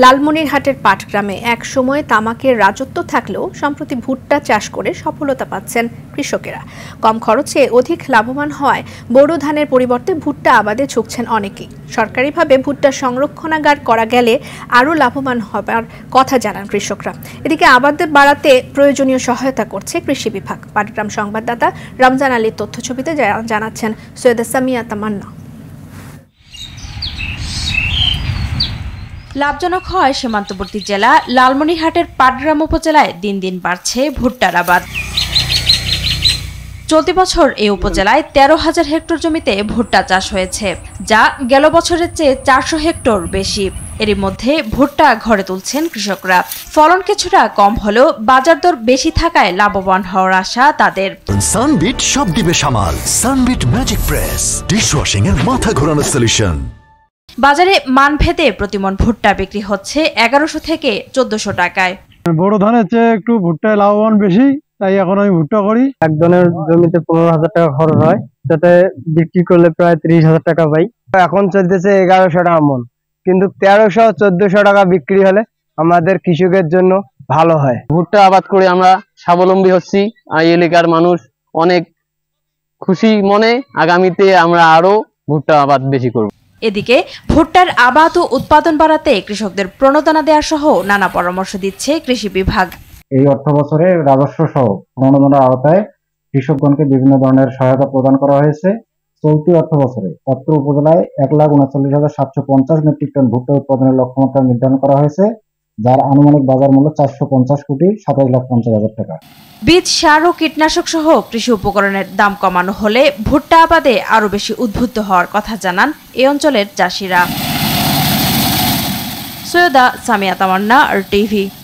লালমনিরহাটের পাটগ্রামে এক সময় তামাকের রাজত্ব থাকলেও সম্প্রতি ভুট্টা চাষ করে সফলতা পাচ্ছেন কৃষকেরা কম খরচে অধিক লাভবান হয় বোরো ধানের পরিবর্তে ভুট্টা আবাদে ঝুঁকছেন অনেকেই সরকারিভাবে ভুট্টা সংরক্ষণাগার করা গেলে আরও লাভবান হবার কথা জানান কৃষকরা এদিকে আবাদ বাড়াতে প্রয়োজনীয় সহায়তা করছে কৃষি বিভাগ পাটগ্রাম সংবাদদাতা রমজান আলীর তথ্য ছবিতে জানাচ্ছেন সৈয়দ সামিয়া তামান্না লাভজনক হয় সীমান্তবর্তী জেলা লালমনিরহাটের পাটগ্রাম উপজেলায় দিন দিন বাড়ছে ভুট্টার আবাদ চলতি বছর এই উপজেলায় তেরো হাজার হেক্টর জমিতে ভুট্টা চাষ হয়েছে যা গেল বছরের চেয়ে চারশো হেক্টর বেশি এরই মধ্যে ভুট্টা ঘরে তুলছেন কৃষকরা ফলন কিছুটা কম হলেও বাজার দর বেশি থাকায় লাভবান হওয়ার আশা তাদের সানবিট সব দিবে সামাল Sunbit magic press dish washing এর মাথা ঘোরানোর সলিউশন বাজারে মান মানভেদে প্রতিমন ভুট্টা বিক্রি হচ্ছে এগারোশো থেকে চোদ্দশো টাকায় বড় ধানের চেয়ে একটু ভুট্টায় লাভবান বেশি তাই এখন আমি ভুট্টা করি একজনের জমিতে পনেরো হাজার টাকা খরচ হয় যাতে বিক্রি করলে প্রায় ত্রিশ হাজার টাকা পাই এখন চলতেছে এগারোশো টাকা মন কিন্তু তেরোশো চোদ্দশো টাকা বিক্রি হলে আমাদের কৃষকের জন্য ভালো হয় ভুট্টা আবাদ করে আমরা স্বাবলম্বী হচ্ছি আর এলাকার মানুষ অনেক খুশি মনে আগামীতে আমরা আরো ভুট্টা আবাদ বেশি করবো এদিকে ভুট্টার আবাদ ও উৎপাদন বাড়াতে কৃষকদের প্রণোদনা দেওয়া সহ নানা পরামর্শ দিচ্ছে কৃষি বিভাগ এই অর্থ বছরে রাজস্ব সহ প্রণোদনার আওতায় কৃষকগণকে বিভিন্ন ধরনের সহায়তা প্রদান করা হয়েছে চলতি অর্থ বছরে উপজেলায় এক লাখ উনচল্লিশ হাজার সাতশো পঞ্চাশ মেট্রিক টন ভুট্টা উৎপাদনের লক্ষ্যমাত্রা নির্ধারণ করা হয়েছে যার আনুমানিক বাজার মূল্য চারশো পঞ্চাশ কোটি সাতাশ লাখ পঞ্চাশ হাজার টাকা বীজ সার ও কীটনাশক সহ কৃষি উপকরণের দাম কমানো হলে ভুট্টা আবাদে আরও বেশি উদ্বুদ্ধ হওয়ার কথা জানান এই অঞ্চলের চাষিরা সৈয়দা সামিয়া তামান্না আর টিভি